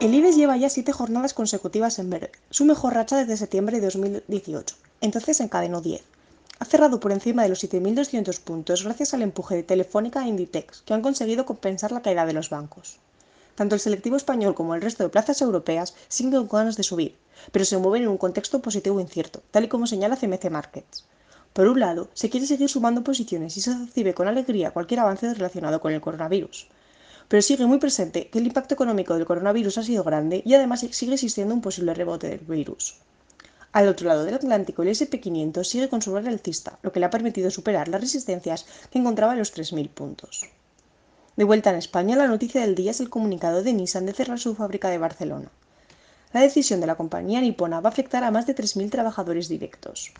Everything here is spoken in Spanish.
El IBEX lleva ya siete jornadas consecutivas en verde, su mejor racha desde septiembre de 2018. Entonces encadenó 10. Ha cerrado por encima de los 7.200 puntos gracias al empuje de Telefónica e Inditex, que han conseguido compensar la caída de los bancos. Tanto el selectivo español como el resto de plazas europeas siguen con ganas de subir, pero se mueven en un contexto positivo e incierto, tal y como señala CMC Markets. Por un lado, se quiere seguir sumando posiciones y se recibe con alegría cualquier avance relacionado con el coronavirus pero sigue muy presente que el impacto económico del coronavirus ha sido grande y además sigue existiendo un posible rebote del virus. Al otro lado del Atlántico, el SP500 sigue con su alcista, lo que le ha permitido superar las resistencias que encontraba en los 3.000 puntos. De vuelta en España, la noticia del día es el comunicado de Nissan de cerrar su fábrica de Barcelona. La decisión de la compañía nipona va a afectar a más de 3.000 trabajadores directos.